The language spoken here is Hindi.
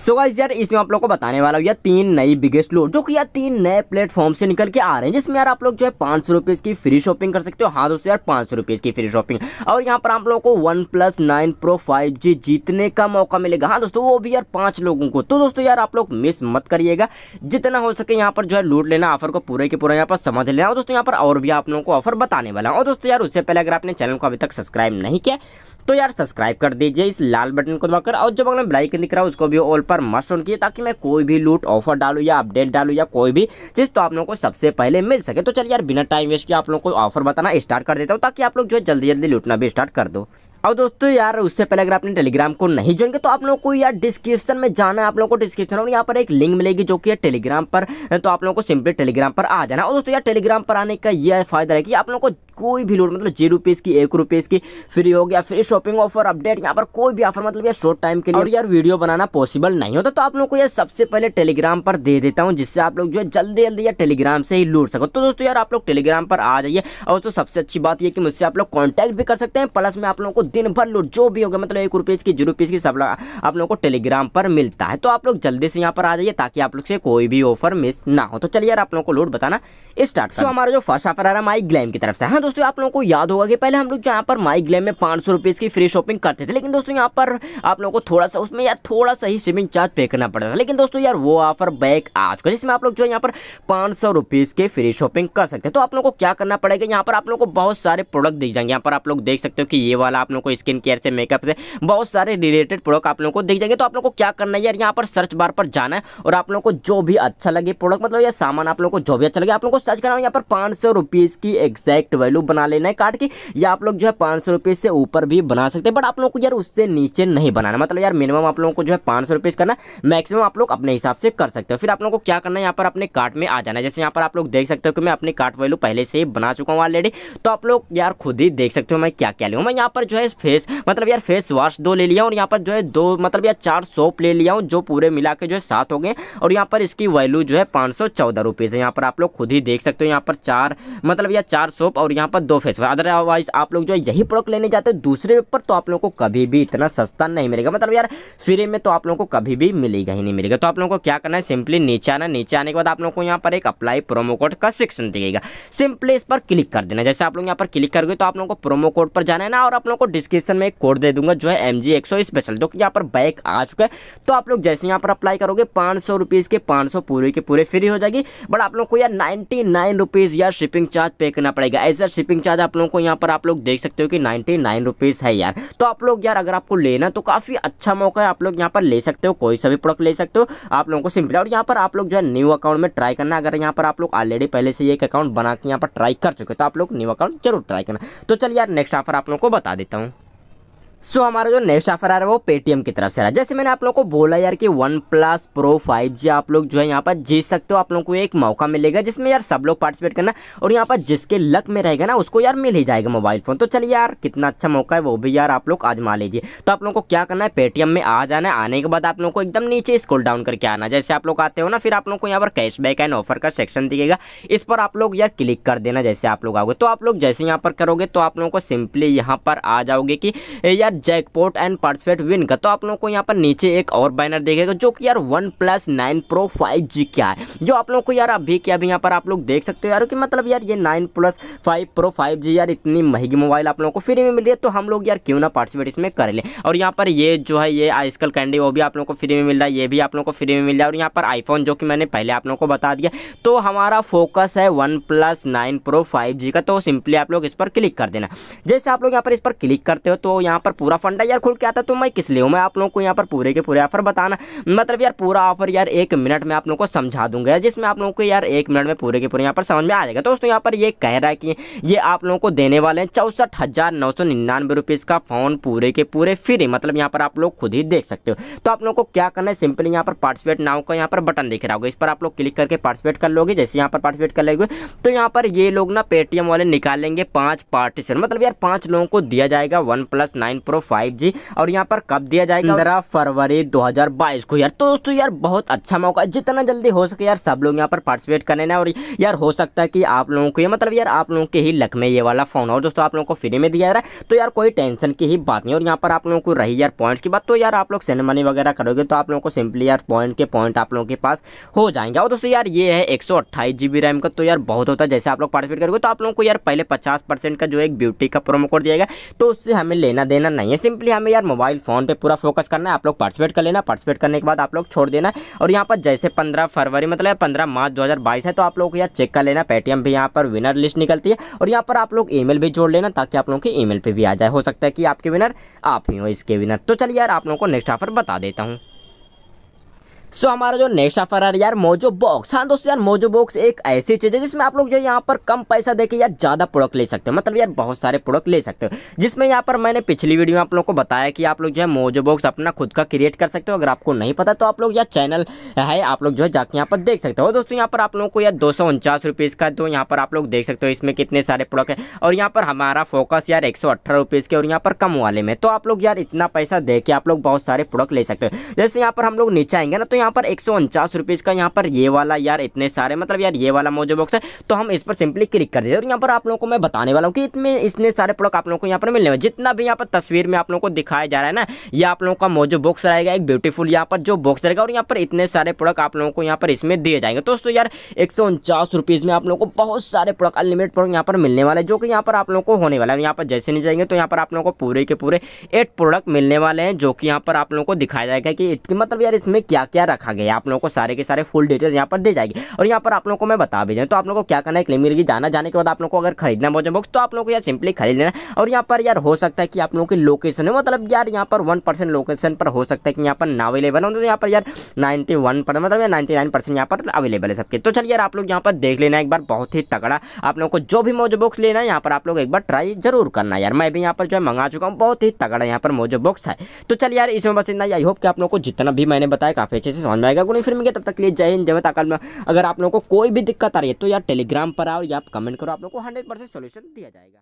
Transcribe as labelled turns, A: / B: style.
A: सो गाइस यार इसमें आप लोग को बताने वाला हूँ यार तीन नई बिगेस्ट लूट जो कि यार तीन नए प्लेटफॉर्म से निकल के आ रहे हैं जिसमें यार आप लोग जो है पाँच सौ रुपीज़ की फ्री शॉपिंग कर सकते हो हाँ दोस्तों यार पाँच सौ रुपीज़ की फ्री शॉपिंग और यहाँ पर आप लोगों को one plus nine pro five G जीतने का मौका मिलेगा हाँ दोस्तों वो भी यार पाँच लोगों को तो दोस्तों यार आप लोग मिस मत करिएगा जितना हो सके यहाँ पर जो है लूट लेना ऑफर को पूरे के पूरा यहाँ पर समझ लेना और दोस्तों यहाँ पर और भी आप लोगों को ऑफर बताने वाला हूँ और दोस्तों यार उससे पहले अगर आपने चैनल को अभी तक सब्सक्राइब नहीं किया तो यार सब्सक्राइब कर दीजिए इस लाल बटन को दबाकर और जो बगल में ब्लाइक दिख रहा है उसको भी ऑल पर मस्ट ऑन किया ताकि मैं कोई भी लूट ऑफर डालू या अपडेट डालू या कोई भी चीज़ तो आप लोगों को सबसे पहले मिल सके तो चलिए यार बिना टाइम वेस्ट किया आप लोगों को ऑफर बताना स्टार्ट कर देता हूँ ताकि आप लोग जो है जल्दी जल्दी लूटना भी स्टार्ट कर दो अब दोस्तों यार उससे पहले अगर आपने टेलीग्राम को नहीं ज्वाइन किया तो आप लोगों को यार डिस्क्रिप्शन में जाना है आप लोगों को डिस्क्रिप्शन में यहाँ पर एक लिंक मिलेगी जो कि है टेलीग्राम पर तो आप लोगों को सिंपली टेलीग्राम पर आ जाना और दोस्तों यार टेलीग्राम पर आने का यह फायदा है कि आप लोगों को कोई भी लोड मतलब जी रुपीज़ की एक रुपीज़ की फ्री हो गया फ्री शॉपिंग ऑफर अपडेट यहाँ पर कोई भी ऑफर मतलब यार शॉर्ट टाइम के लिए और यार वीडियो बनाना पॉसिबल नहीं होता तो आप लोगों को यार सबसे पहले टेलीग्राम पर दे देता हूँ जिससे आप लोग जो है जल्दी जल्दी यार टेलीग्राम से ही लूट सको तो दोस्तों यार आप लोग टेलीग्राम पर आ जाइए और दोस्तों सबसे अच्छी बात यह कि मुझसे आप लोग कॉन्टैक्ट भी कर सकते हैं प्लस मैं आप लोगों को दिन भर लूट जो भी होगा मतलब एक रुपीज़ की जीरो रुपीज़ की सब आप लोगों को टेलीग्राम पर मिलता है तो आप लोग जल्दी से यहाँ पर आ जाइए ताकि आप लोग से कोई भी ऑफर मिस ना हो तो चलिए यार आप लोगों को लूट बताना स्टार्ट सो हमारा जो फर्स्ट ऑफर आ रहा है माइक ग्लैम की तरफ से हाँ दोस्तों आप लोगों को याद होगा कि पहले हम लोग यहाँ पर माइक ग्लैम में पाँच सौ की फ्री शॉपिंग करते थे लेकिन दोस्तों यहाँ पर आप लोगों को थोड़ा सा उसमें यार थोड़ा सा ही शिपिंग चार्ज पे करना पड़ता था लेकिन दोस्तों यार वो ऑफर बैक आ चुका जिसमें आप लोग जो यहाँ पर पाँच सौ के फ्री शॉपिंग कर सकते हैं तो आप लोगों को क्या करना पड़ेगा यहाँ पर आप लोगों को बहुत सारे प्रोडक्ट दिख जाएंगे यहाँ पर आप लोग देख सकते हो कि ये वाला आप लोगों को स्किन केयर से मेकअप से बहुत सारे रिलेटेड प्रोडक्ट आप लोगों को दिख जाएंगे तो आप लोगों को क्या करना है यार यहाँ पर सर्च बार पर जाना है और आप लोगों को जो भी अच्छा लगे प्रोडक्ट मतलब ये सामान आप लोगों को जो भी अच्छा लगे आप लोगों को सर्च करना है यहाँ पर पाँच सौ की एक्जैक्ट वैल्यू बना लेना है कार्ड की या आप लोग जो है पाँच सौ से ऊपर भी बना सकते हैं बट आप लोगों को यार उससे नीचे नहीं बनाना मतलब यार मिनिमम आप लोगों को जो है पाँच सौ करना मैक्सिमम आप लोग अपने हिसाब से कर सकते हो फिर आप लोगों को क्या करना है यहाँ पर अपने कार्ट में आ जाना है जैसे यहाँ पर आप लोग देख सकते हो कि मैं अपने कार्ट वैल्यू पहले से ही बना चुका हूँ ऑलरेडी तो आप लोग यार खुद ही देख सकते हो मैं क्या क्या लूँ मैं यहाँ पर जो है है फेस मतलब यार फेस वॉश दो ले लिया और यहाँ पर जो है दो मतलब यार चार सोप ले लिया हूँ जो पूरे मिला के जो है सात हो गए और यहाँ पर इसकी वैल्यू जो है पाँच सौ चौदह रुपीज़ है यहाँ पर आप लोग खुद ही देख सकते हो यहाँ पर चार मतलब यार चार सोप और यहाँ पर दो फेस वॉश अदरवाइज आप लोग जो है यही प्रोडक्ट लेने जाते हो दूसरे पर तो आप लोगों को कभी भी इतना सस्ता नहीं मिलेगा मतलब यार फ्री में तो आप लोगों को कभी भी मिलेगा ही नहीं मिलेगा तो आप लोगों को क्या करना है सिंपली नीचे आना नीचे आने के बाद आप लोगों को यहाँ पर एक अप्लाई प्रोमो कोड का सेक्शन दिखेगा सिंपली इस पर क्लिक कर देना जैसे आप लोग यहाँ पर क्लिक करोगे तो आप लोगों को प्रोमो कोड पर जाना है ना और आप लोगों को डिस्क्रिप्शन में कोड दे दूंगा जो है एम जी स्पेशल जो यहाँ पर बाइक आ चुका है तो आप लोग जैसे यहाँ पर अप्लाई करोगे पाँच सौ के पाँच सौ पूरे के पूरे फ्री हो जाएगी बट आप लोग को यार नाइन्टी नाइन रुपीज़ या शिपिंग चार्ज पे करना पड़ेगा ऐसा शिपिंग चार्ज आप लोगों को यहाँ पर आप लोग देख सकते हो कि नाइन्टी नाइन रुपीज़ है यार तो आप लोग यार अगर आपको लेना तो काफ़ी अच्छा मौका है आप लोग यहाँ पर ले सकते हो कोई सा भी प्रोडक्ट ले सकते हो आप लोगों को सिंपली और यहाँ पर आप लोग जो है न्यू अकाउंट में ट्राई करना अगर यहाँ पर आप लोग ऑलरेडी पहले से एक अकाउंट बना के यहाँ पर ट्राई कर चुके तो आप लोग न्यू अकाउंट जरूर ट्राई करना तो चलिए यार नेक्स्ट ऑफर आप लोगों को बता देता हूँ सो so, हमारा जो नेक्स्ट ऑफर आ रहा है वो पेटीएम की तरफ से रहा है जैसे मैंने आप लोगों को बोला यार कि one plus pro five G आप लोग जो है यहाँ पर जीत सकते हो आप लोगों को एक मौका मिलेगा जिसमें यार सब लोग पार्टिसिपेट करना और यहाँ पर जिसके लक में रहेगा ना उसको यार मिल ही जाएगा मोबाइल फ़ोन तो चलिए यार कितना अच्छा मौका है वो भी यार आप लोग आजमा लीजिए तो आप लोगों को क्या करना है पेटीएम में आ जाना है आने के बाद आप लोगों को एकदम नीचे स्कूल डाउन करके आना जैसे आप लोग आते हो ना फिर आप लोग को यहाँ पर कैशबैक एंड ऑफर का सेक्शन दिखेगा इस पर आप लोग यार क्लिक कर देना जैसे आप लोग आओगे तो आप लोग जैसे यहाँ पर करोगे तो आप लोगों को सिंपली यहाँ पर आ जाओगे कि यार यार जैकपोर्ट एंड परफेक्ट विन का तो आप लोगों को यहाँ पर नीचे एक और बैनर देखेगा जो कि यार one plus nine pro five G क्या है जो आप लोगों को यार अभी क्या अभी यहाँ पर आप लोग देख सकते हो यार कि मतलब यार ये nine plus five pro five G यार इतनी महंगी मोबाइल आप लोगों को फ्री में मिली है तो हम लोग यार क्यों ना पार्टिसिपेट इसमें कर लें और यहाँ पर ये जो है ये आइसकल कैंडी वो भी आप लोग को फ्री में मिल रहा है ये भी आप लोग को फ्री में मिल रहा है और यहाँ पर आईफोन जो कि मैंने पहले आप लोग को बता दिया तो हमारा फोकस है one plus nine pro five G का तो सिंपली आप लोग इस पर क्लिक कर देना जैसे आप लोग यहाँ पर इस पर क्लिक करते हो तो यहाँ पर पूरा फंडा यार खुल के आता तो मैं किस लिए हूँ मैं आप लोगों को यहाँ पर पूरे के पूरे ऑफर बताना मतलब यार पूरा ऑफर यार एक मिनट में आप लोगों को समझा दूंगा जिसमें आप लोगों को यार एक मिनट में पूरे के पूरे यहाँ पर समझ में आ जाएगा दोस्तों यहाँ पर ये कह रहा है कि ये आप लोगों को देने वाले हैं चौसठ हज़ार नौ सौ निन्यानवे का फ़ोन पूरे के पूरे फ्री मतलब यहाँ पर आप लोग खुद ही देख सकते हो तो आप लोग को क्या करना है सिंपली यहाँ पर पार्टिसिपेट नाउ का यहाँ पर बटन दिख रहा होगा इस पर आप लोग क्लिक करके पार्टिसिपेट कर लोगे जैसे यहाँ पर पार्टिसिपेट कर लेंगे तो यहाँ पर ये लोग ना पेटीएम वाले निकालेंगे पाँच पार्टिसिपेट मतलब यार पाँच लोगों को दिया जाएगा one plus nine pro five और यहाँ पर कब दिया जाएगा पंद्रह हम्म। फरवरी दो को यार तो दोस्तों यार बहुत अच्छा मौका है जितना जल्दी हो सके यार सब लोग यहाँ पर पार्टिसिपेट करने ना और यार हो सकता है कि आप लोगों को ये मतलब यार आप लोगों के ही लक में ये वाला फ़ोन और दोस्तों आप लोगों को फ्री में दिया जा रहा है तो यार कोई टेंशन की ही बात नहीं और यहाँ पर आप लोगों को रही यार पॉइंट्स की बात तो यार आप लोग सेंड मनी वगैरह करोगे तो आप लोगों को सिंपली यार पॉइंट के पॉइंट आप लोगों के पास हो जाएंगे और दोस्तों यार ये है एक जीबी रैम का तो यार बहुत होता है जैसे आप लोग पार्टिसिपेट करोगे तो आप लोगों को यार पहले पचास का जो एक ब्यूटी का प्रोमो कोड दिएगा तो उससे हमें लेना देना नहीं है सिंपली हमें यार मोबाइल फ़ोन पर पूरा फोकस करना है आप लोग पार्टिसिपेट कर लेना पार्टिसिपेट करने के बाद आप लोग छोड़ देना और यहाँ पर जैसे पंद्रह फरवरी मतलब पंद्रह मार्च दो है तो आप लोग यार चेक कर लेना पेटीएम भी यहाँ पर विनर लिस्ट निकलती है और यहाँ पर आप लोग ई भी जोड़ लेना ताकि आप लोगों की ई मेल भी आ जाए हो सकता है कि आपके विनर आप ही हो इसके विनर तो चलिए यार आप लोगों को नेक्स्ट ऑफर बता देता हूँ सो so, हमारा जो नेक्स्ट ऑफर है यार मोजो बॉक्स हाँ दोस्तों यार मोजो बॉक्स एक ऐसी चीज़ है जिसमें आप लोग जो यहाँ पर कम पैसा देके यार ज़्यादा प्रोडक्ट ले सकते हो मतलब यार बहुत सारे प्रोडक्ट ले सकते हो जिसमें यहाँ पर मैंने पिछली वीडियो में आप लोग को बताया कि आप लोग जो है मोजो बॉक्स अपना खुद का क्रिएट कर सकते हो अगर आपको नहीं पता तो आप लोग यार चैनल है आप लोग जो है जाके यहाँ पर देख सकते हो दोस्तों यहाँ पर आप लोगों को यार दो सौ का तो यहाँ पर आप लोग देख सकते हो इसमें कितने सारे प्रोडक्ट है और यहाँ पर हमारा फोकस यार एक सौ के और यहाँ पर कम वाले में तो आप लोग यार इतना पैसा दे के आप लोग बहुत सारे प्रोडक्ट ले सकते हो जैसे यहाँ पर हम लोग नीचे आएंगे ना तो यहाँ पर एक सौ का यहाँ पर ये वाला यार इतने सारे मतलब यार ये वाला मोजो बॉक्स है तो हम इस पर सिंपली क्लिक कर देते और यहाँ पर आप लोगों को मैं बताने वाला हूँ कि इतने इतने सारे प्रोडक्ट आप लोगों को यहाँ पर मिलने जितना भी यहाँ पर तस्वीर में आप लोगों को दिखाया जा रहा है ना ये आप लोगों का मोजो बॉक्स रहेगा एक ब्यूटीफुल यहाँ पर जो बॉक्स रहेगा और यहाँ पर इतने सारे प्रोडक्ट आप लोगों को यहाँ पर इसमें दिए जाएंगे दोस्तों यार एक में आप लोगों को बहुत सारे प्रोडक्ट अनलिमिटेड प्रोडक्ट यहाँ पर मिलने वाले जो कि यहाँ पर आप लोगों को होने वाला है यहाँ पर जैसे नहीं जाएंगे तो यहाँ पर आप लोगों को पूरे के पूरे एट प्रोडक्ट मिलने वाले हैं जो कि यहाँ पर आप लोगों को दिखाया जाएगा कि मतलब यार इसमें क्या क्या रखा गया आप लोगों को सारे के सारे फुल डिटेल्स यहाँ पर दे जाएगी और यहाँ पर आप लोगों को मैं बता भी जाए तो आप लोगों को क्या करना है क्लेम मिलेगी जाना जाने के बाद आप लोग को अगर खरीदना मौजूद बॉक्स तो आप लोग को यार सिंपली खरीद लेना और यहाँ पर यार हो सकता है कि आप लोगों की लोकेशन है मतलब यार यहाँ पर वन परसेंट लोकेशन पर हो सकता है कि यहाँ पर ना अवेलेबल हो तो यहाँ पर यार नाइन्टी वन पर मतलब यार नाइन्टी नाइन परसेंट यहाँ पर अवेलेबल है सबके तो चलिए यार आप लोग यहाँ पर देख लेना एक बार बहुत ही तगड़ा आप लोगों को जो भी मौजूद बॉक्स लेना है यहाँ पर आप लोग एक बार ट्राई जरूर करना यार मैं भी यहाँ पर जो है मंगा चुका हूँ बहुत ही तगड़ा यहाँ पर मौजूद बॉक्स है तो चलिए यार इसमें बस इतना आई होप कि आप लोग को जितना भी मैंने बताया काफ़ी अच्छे से से समझ में आएगा कोई फिर मिलेगा तब तक के लिए जय हिंद जय ताकाल में अगर आप लोगों को कोई भी दिक्कत आ रही है तो यार टेलीग्राम पर आओ या आप कमेंट करो आप लोग को हंड्रेड परसेंट सोल्यूशन दिया जाएगा